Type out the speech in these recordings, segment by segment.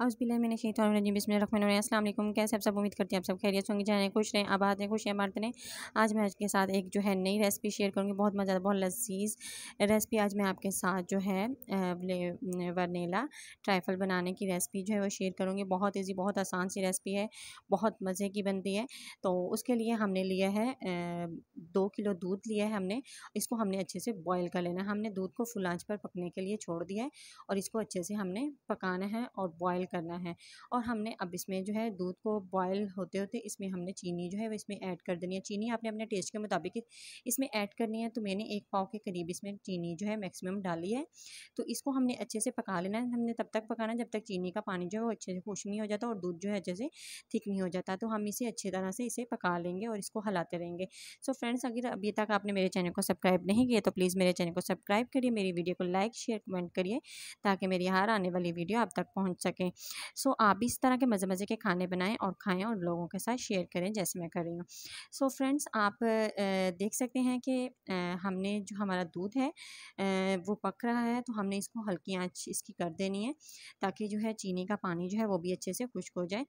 अज़बिल्लिन शीतरजी बसमिलकुम कैसे आप सब उम्मीद करती हैं आप सब खैरियत होंगे जाने खुश रहें आबाद हैं खुशियाँ मारते हैं आज मैं आज के साथ एक जो है नई रेसिपी शेयर करूँगी बहुत मज़ा बहुत लजीज रेसिपी आज मैं आपके साथ जो है वनीला ट्राइफल बनाने की रेसिपी जो है वो शेयर करूँगी बहुत ईजी बहुत आसान सी रेसिपी है बहुत मज़े की बनती है तो उसके लिए हमने लिया है दो किलो दूध लिया है हमने इसको हमने अच्छे से बॉयल कर लेना है हमने दूध को फुल आँच पर पकने के लिए छोड़ दिया है और इसको अच्छे से हमने पकाना है और बॉयल करना है और हमने अब इसमें जो है दूध को बॉयल होते होते इसमें हमने चीनी जो है वो इसमें ऐड कर देनी है चीनी आपने अपने टेस्ट के मुताबिक इसमें ऐड करनी है तो मैंने एक पाव के करीब इसमें चीनी जो है मैक्सिमम डाली है तो इसको हमने अच्छे से पका लेना है हमने तब तक पकाना जब तक चीनी का पानी जो है वो अच्छे से खुश नहीं हो जाता और दूध जो है अच्छे से थिक नहीं हो जाता तो हम इसे अच्छी तरह से इसे पका लेंगे और इसको हलाते रहेंगे सो फ्रेंड्स अगर अभी तक आपने मेरे चैनल को सब्सक्राइब नहीं किया तो प्लीज़ मेरे चैनल को सब्सक्राइब करिए मेरी वीडियो को लाइक शेयर कमेंट करिए ताकि मेरी हर आने वाली वीडियो आप तक पहुँच सकें सो आप भी इस तरह के मज़े मज़े के खाने बनाएं और खाएं और लोगों के साथ शेयर करें जैसे मैं कर रही हूँ सो फ्रेंड्स आप देख सकते हैं कि हमने जो हमारा दूध है वो पक रहा है तो हमने इसको हल्की आँच इसकी कर देनी है ताकि जो है चीनी का पानी जो है वो भी अच्छे से खुश्क हो जाए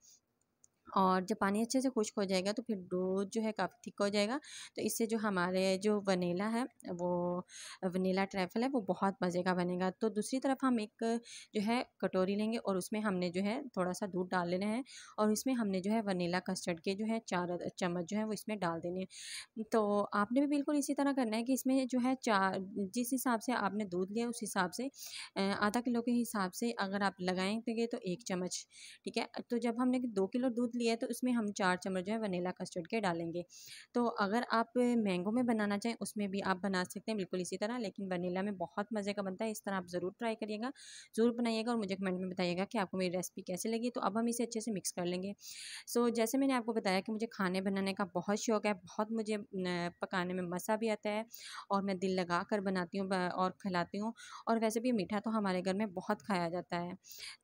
और जब पानी अच्छे से खुश्क हो जाएगा तो फिर दूध जो है काफ़ी थिक हो जाएगा तो इससे जो हमारे जो वनीला है वो वनीला ट्रैफल है वो बहुत मज़े का बनेगा तो दूसरी तरफ हम एक जो है कटोरी लेंगे और उसमें हमने जो है थोड़ा सा दूध डाल लेना है और इसमें हमने जो है वनीला कस्टर्ड के जो है चार चम्मच जो है वो इसमें डाल देने हैं तो आपने भी बिल्कुल इसी तरह करना है कि इसमें जो है चार जिस हिसाब से आपने दूध लिया उस हिसाब से आधा किलो के हिसाब से अगर आप लगाएंगे तो, तो एक चम्मच ठीक है तो जब हमने दो किलो दूध लिया है तो इसमें हम चार चम्मच जो है वनीला कस्टर्ड के डालेंगे तो अगर आप मैंगो में बनाना चाहें उसमें भी आप बना सकते हैं बिल्कुल इसी तरह लेकिन वनीला में बहुत मज़े का बनता है इस तरह आप ज़रूर ट्राई करिएगा ज़रूर बनाइएगा और मुझे कमेंट में बताइएगा कि आपको मेरी रेसिपी कैसे लगी तो अब हम इसे अच्छे से मिक्स कर लेंगे सो जैसे मैंने आपको बताया कि मुझे खाने बनाने का बहुत शौक़ है बहुत मुझे पकाने में मज़ा भी आता है और मैं दिल लगा कर बनाती हूँ और खिलाती हूँ और वैसे भी मीठा तो हमारे घर में बहुत खाया जाता है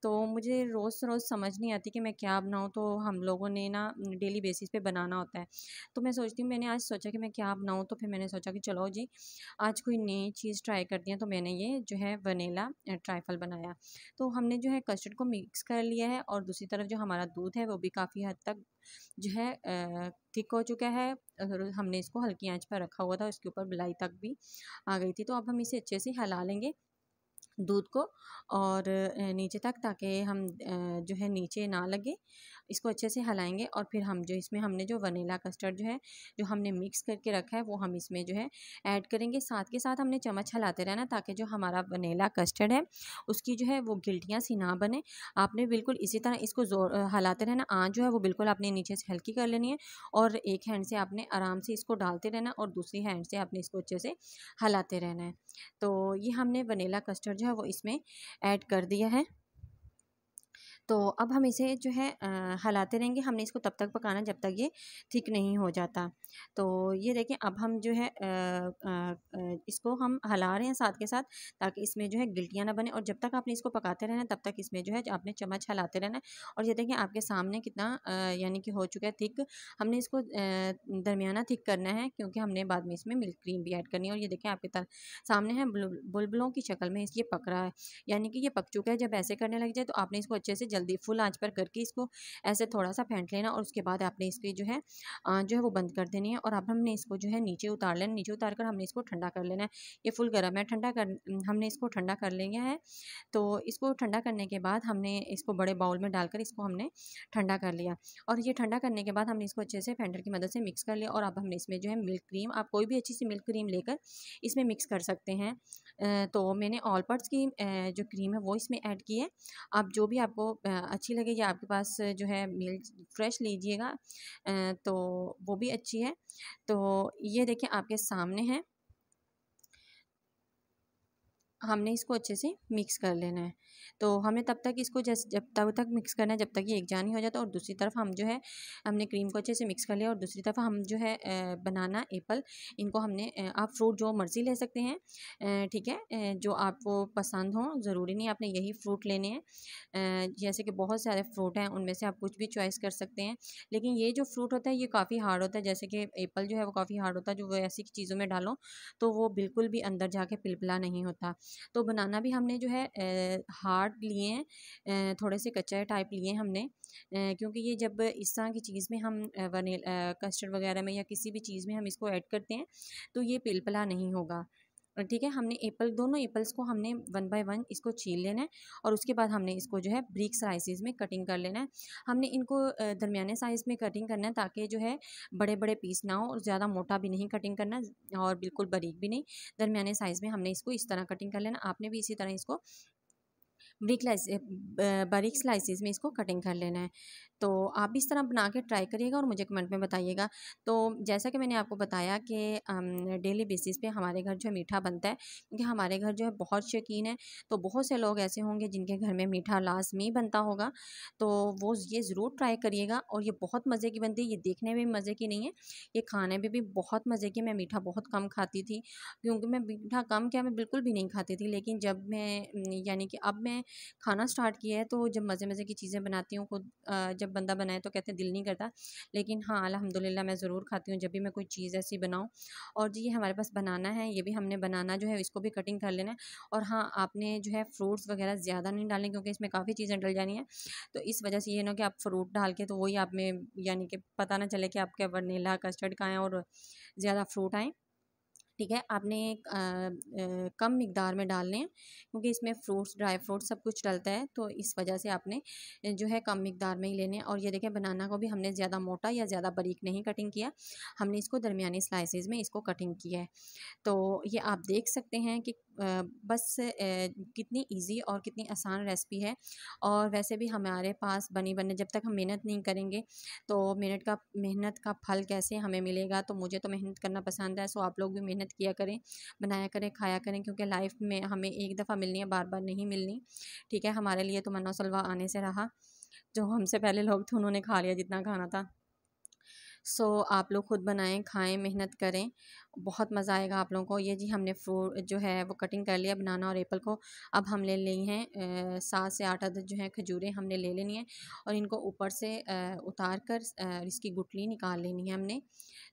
तो मुझे रोज़ रोज़ समझ नहीं आती कि मैं क्या बनाऊँ तो हम लोगों ने ना डेली बेसिस पे बनाना होता है तो मैं सोचती हूँ मैंने आज सोचा कि मैं क्या बनाऊँ तो फिर मैंने सोचा कि चलो जी आज कोई नई चीज़ ट्राई करती है तो मैंने ये जो है वनीला ट्राइफल बनाया तो हमने जो है कस्टर्ड को मिक्स कर लिया है और दूसरी तरफ जो हमारा दूध है वो भी काफ़ी हद तक जो है थिक हो चुका है और हमने इसको हल्की आंच पर रखा हुआ था उसके ऊपर बिलाई तक भी आ गई थी तो अब हम इसे अच्छे से हिला लेंगे दूध को और नीचे तक ताकि हम जो है नीचे ना लगे इसको अच्छे से हलाएंगे और फिर हम जो इसमें हमने जो वनीला कस्टर्ड जो है जो हमने मिक्स करके रखा है वो हम इसमें जो है ऐड करेंगे साथ के साथ हमने चम्मच हलाते रहना ताकि जो हमारा वनीला कस्टर्ड है उसकी जो है वो गिल्टियाँ सी ना बने आपने बिल्कुल इसी तरह इसको जोर हलाते रहना आँच जो है वो बिल्कुल आपने नीचे से हल्की कर लेनी है और एक हैंड से आपने आराम से इसको डालते रहना और दूसरी हैंड से आपने इसको अच्छे से हलाते रहना है तो ये हमने वनीला कस्टर्ड जो है वो इसमें ऐड कर दिया है तो अब हम इसे जो है हलाते रहेंगे हमने इसको तब तक पकाना जब तक ये थिक नहीं हो जाता तो ये देखें अब हम जो है इसको हम हला रहे हैं साथ के साथ ताकि इसमें जो है गिल्टियाँ ना बने और जब तक आपने इसको पकाते रहना तब तक इसमें जो है आपने चम्मच हलाते रहना और ये देखें आपके सामने कितना यानी कि हो चुका है थिक हमने इसको दरमियाना थिक करना है क्योंकि हमने बाद में इसमें मिल्क क्रीम भी ऐड करनी है और ये देखें आपके सामने है बुलबुलों की शक्ल में ये पक रहा है यानी कि ये पक चुका है जब ऐसे करने लग जाए तो आपने इसको अच्छे से जल्दी फुल आंच पर करके इसको ऐसे थोड़ा सा फेंट लेना और उसके बाद आपने इसकी जो है जो है वो बंद कर देनी है और अब हमने इसको जो है नीचे उतार लेना नीचे उतार कर हमने इसको ठंडा कर लेना है ये फुल गर्म है ठंडा कर हमने इसको ठंडा कर लिया है तो इसको ठंडा करने के बाद हमने इसको बड़े बाउल में डालकर इसको हमने ठंडा कर लिया और ये ठंडा करने के बाद हमने इसको अच्छे से फेंटर की मदद से मिक्स कर लिया और अब हमने इसमें जो है मिल्क क्रीम आप कोई भी अच्छी सी मिल्क क्रीम लेकर इसमें मिक्स कर सकते हैं तो मैंने ऑल पर्ट्स की जो क्रीम है वो इसमें ऐड की है आप जो भी आपको अच्छी लगेगी आपके पास जो है मील फ्रेश लीजिएगा तो वो भी अच्छी है तो ये देखिए आपके सामने है हमने इसको अच्छे से मिक्स कर लेना है तो हमें तब तक इसको जैसे जब तब तक मिक्स करना है जब तक ये एक जान ही हो जाता है और दूसरी तरफ हम जो है हमने क्रीम को अच्छे से मिक्स कर लिया और दूसरी तरफ हम जो है बनाना एप्पल इनको हमने आप फ्रूट जो मर्ज़ी ले सकते हैं ठीक है जो आपको पसंद हो ज़रूरी नहीं आपने यही फ्रूट लेने हैं जैसे कि बहुत सारे फ्रूट हैं उनमें से आप कुछ भी चॉइस कर सकते हैं लेकिन ये जो फ्रूट होता है ये काफ़ी हार्ड होता है जैसे कि एप्पल जो है वो काफ़ी हार्ड होता है जो ऐसी चीज़ों में डालो तो वो बिल्कुल भी अंदर जाके पिलपिला नहीं होता तो बनाना भी हमने जो है हार्ड लिए हैं थोड़े से कच्चा टाइप लिए हैं हमने क्योंकि ये जब इस तरह की चीज़ में हम वनील कस्टर्ड वगैरह में या किसी भी चीज़ में हम इसको ऐड करते हैं तो ये पिलपला नहीं होगा ठीक है हमने एप्पल दोनों एप्पल्स को हमने वन बाय वन इसको छील लेना है और उसके बाद हमने इसको जो है ब्रिक साइज़ में कटिंग कर लेना है हमने इनको दरमियाने साइज़ में कटिंग करना है ताकि जो है बड़े बड़े पीस ना हो और ज़्यादा मोटा भी नहीं कटिंग करना और बिल्कुल बारीक भी नहीं दरमियाने साइज़ में हमने इसको इस तरह कटिंग कर लेना आपने भी इसी तरह इसको ब्रिक बारीक स्लाइसिस में इसको कटिंग कर लेना है तो आप भी इस तरह बना के ट्राई करिएगा और मुझे कमेंट में बताइएगा तो जैसा कि मैंने आपको बताया कि डेली बेसिस पे हमारे घर जो है मीठा बनता है क्योंकि हमारे घर जो है बहुत शौकीन है तो बहुत से लोग ऐसे होंगे जिनके घर में मीठा लाजमी बनता होगा तो वो ये ज़रूर ट्राई करिएगा और ये बहुत मज़े की बनती है ये देखने में भी मज़े की नहीं है ये खाने में भी बहुत मज़े की मैं मीठा बहुत कम खाती थी क्योंकि मैं मीठा कम क्या मैं बिल्कुल भी नहीं खाती थी लेकिन जब मैं यानी कि अब मैं खाना स्टार्ट किया है तो जब मज़े मज़े की चीज़ें बनाती हूँ खुद जब जब बंदा बनाए तो कहते हैं दिल नहीं करता लेकिन हाँ अलहमदिल्ला मैं ज़रूर खाती हूँ जब भी मैं कोई चीज़ ऐसी बनाऊँ और जी ये हमारे पास बनाना है ये भी हमने बनाना जो है इसको भी कटिंग कर लेना है और हाँ आपने जो है फ्रूट्स वगैरह ज़्यादा नहीं डालने क्योंकि इसमें काफ़ी चीज़ें डल जानी हैं तो इस वजह से ये ना कि आप फ्रूट डाल के तो वही आप में यानी कि पता ना चले कि आपके वनीला कस्टर्ड का आएँ और ज़्यादा फ्रूट आएँ ठीक है आपने आ, आ, कम मकदार में डालने हैं क्योंकि इसमें फ्रूट्स ड्राई फ्रूट्स सब कुछ डलता है तो इस वजह से आपने जो है कम मकदार में ही लेने हैं और ये देखें बनाना को भी हमने ज़्यादा मोटा या ज़्यादा बारीक नहीं कटिंग किया हमने इसको दरमिया स्लाइसिस में इसको कटिंग किया है तो ये आप देख सकते हैं कि बस कितनी ईजी और कितनी आसान रेसिपी है और वैसे भी हमारे पास बनी बने जब तक हम मेहनत नहीं करेंगे तो मेहनत का मेहनत का फल कैसे हमें मिलेगा तो मुझे तो मेहनत करना पसंद है सो आप लोग भी मेहनत मेहनत किया करें बनाया करें खाया करें क्योंकि लाइफ में हमें एक दफ़ा मिलनी है बार बार नहीं मिलनी ठीक है हमारे लिए तो मनोसलवा सलवा आने से रहा जो हमसे पहले लोग थे उन्होंने खा लिया जितना खाना था सो आप लोग ख़ुद बनाएं खाएं मेहनत करें बहुत मज़ा आएगा आप लोगों को ये जी हमने फ्रूट जो है वो कटिंग कर लिया बनाना और एप्पल को अब हम ले ली हैं सात से आठ अदद जो हैं खजूरें हमने ले लेनी है और इनको ऊपर से उतार कर इसकी गुटली निकाल लेनी है हमने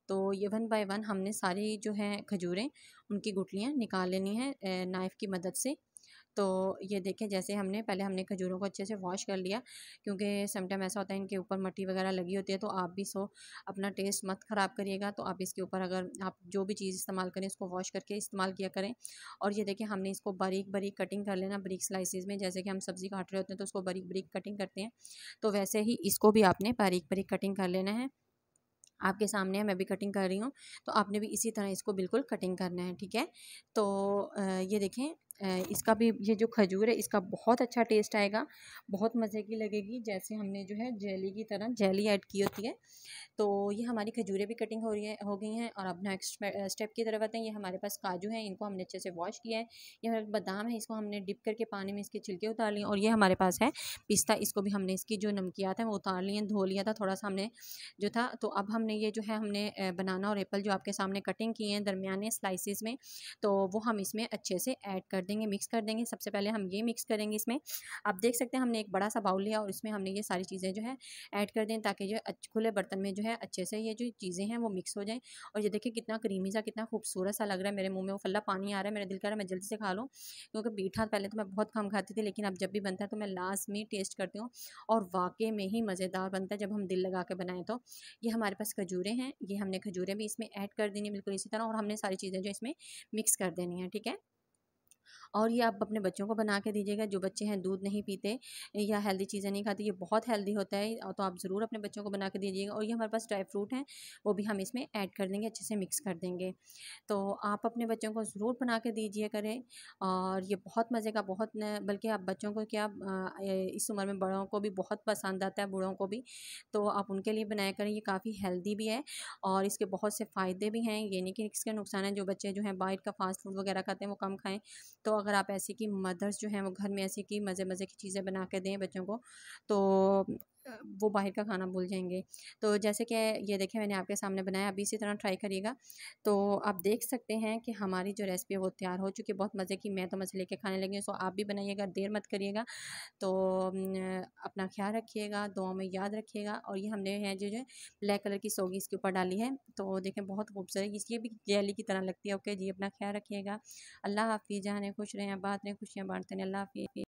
तो ये वन बाय वन हमने सारी जो है खजूरें उनकी गुटलियाँ निकाल लेनी है नाइफ़ की मदद से तो ये देखें जैसे हमने पहले हमने खजूरों को अच्छे से वॉश कर लिया क्योंकि समटाइम ऐसा होता है इनके ऊपर मट्टी वगैरह लगी होती है तो आप भी सो अपना टेस्ट मत ख़राब करिएगा तो आप इसके ऊपर अगर आप जो भी चीज़ इस्तेमाल करें इसको वॉश करके इस्तेमाल किया करें और ये देखें हमने इसको बारीक बारीक कटिंग कर लेना बारीक स्लाइसिस में जैसे कि हम सब्ज़ी काट रहे होते हैं तो उसको बारीक बारीक कटिंग करते हैं तो वैसे ही इसको भी आपने बारीक बारीक कटिंग कर लेना है आपके सामने है मैं भी कटिंग कर रही हूँ तो आपने भी इसी तरह इसको बिल्कुल कटिंग करना है ठीक है तो ये देखें इसका भी ये जो खजूर है इसका बहुत अच्छा टेस्ट आएगा बहुत मज़े की लगेगी जैसे हमने जो है जेली की तरह जेली ऐड की होती है तो ये हमारी खजूरें भी कटिंग हो रही है हो गई हैं और अब नेक्स्ट स्टेप की तरफ आते हैं ये हमारे पास काजू हैं इनको हमने अच्छे से वॉश किया है ये हमारे बादाम है इसको हमने डिप करके पानी में इसके छिलके उतार लिए और ये हमारे पास है पिस्ता इसको भी हमने इसकी जो नमकियात है वो उतार लिए धो लिया था थोड़ा सा हमने जो था तो अब हमने ये जो है हमने बनाना और एप्पल जो आपके सामने कटिंग किए हैं दरमियाने स्लाइसिस में तो वो हम इसमें अच्छे से ऐड कर देंगे मिक्स कर देंगे सबसे पहले हम ये मिक्स करेंगे इसमें आप देख सकते हैं हमने एक बड़ा सा बाउल लिया और इसमें हमने ये सारी चीज़ें जो है ऐड कर दें ताकि जो है खुले बर्तन में जो है अच्छे से ये जो चीज़ें हैं वो मिक्स हो जाएँ और ये देखिए कितना क्रीमी सा कितना खूबसूरत सा लग रहा है मेरे मुँह में वो फल्ला पानी आ रहा है मेरा दिल कर रहा है मैं जल्दी से खा लूँ क्योंकि बीठा पहले तो मैं बहुत कम खाती थी लेकिन अब जब भी बनता है तो मैं लास्ट में टेस्ट करती हूँ और वाकई में ही मज़ेदार बनता है जब हम दिल लगा के बनाएं तो ये हमारे पास खजूरें हैं ये हमने खजूरें भी इसमें ऐड कर देनी है बिल्कुल इसी तरह और हमने सारी चीज़ें जो इसमें मिक्स कर देनी है ठीक है और ये आप अपने बच्चों को बना के दीजिएगा जो बच्चे हैं दूध नहीं पीते या हेल्दी चीज़ें नहीं खाते ये बहुत हेल्दी होता है तो आप ज़रूर अपने बच्चों को बना के दीजिएगा और ये हमारे पास ड्राई फ्रूट हैं वो भी हम इसमें ऐड कर देंगे अच्छे से मिक्स कर देंगे तो आप अपने बच्चों को ज़रूर बना के दीजिए करें और ये बहुत मज़े का बहुत बल्कि आप बच्चों को क्या इस उम्र में बड़ों को भी बहुत पसंद आता है बूढ़ों को भी तो आप उनके लिए बनाया करें ये काफ़ी हेल्दी भी है और इसके बहुत से फ़ायदे भी हैं ये नहीं कि इसके नुकसान है जो बच्चे जो हैं बाइट का फास्ट फूड वगैरह खाते हैं वो कम खाएँ तो अगर आप ऐसे की मदर्स जो हैं वो घर में ऐसे की मज़े मज़े की चीज़ें बना के दें बच्चों को तो वो बाहर का खाना भूल जाएंगे तो जैसे कि ये देखें मैंने आपके सामने बनाया अभी इसी तरह ट्राई करिएगा तो आप देख सकते हैं कि हमारी जो रेसिपी है वो तैयार हो चुकी है बहुत मज़े की मैं तो मज़े लेके खाने लगी हूँ सो आप भी बनाइएगा देर मत करिएगा तो अपना ख्याल रखिएगा दुआ में याद रखिएगा और ये हमने है जो है ब्लैक कलर की सोगी इसके ऊपर डाली है तो देखें बहुत खूबसूरत इसलिए भी जैली की तरह लगती है ओके जी अपना ख्याल रखिएगा अल्लाह हाफिज़ जहाँ खुश रहें बात रहें खुशियाँ बांटते हैं अल्लाह हाफिज़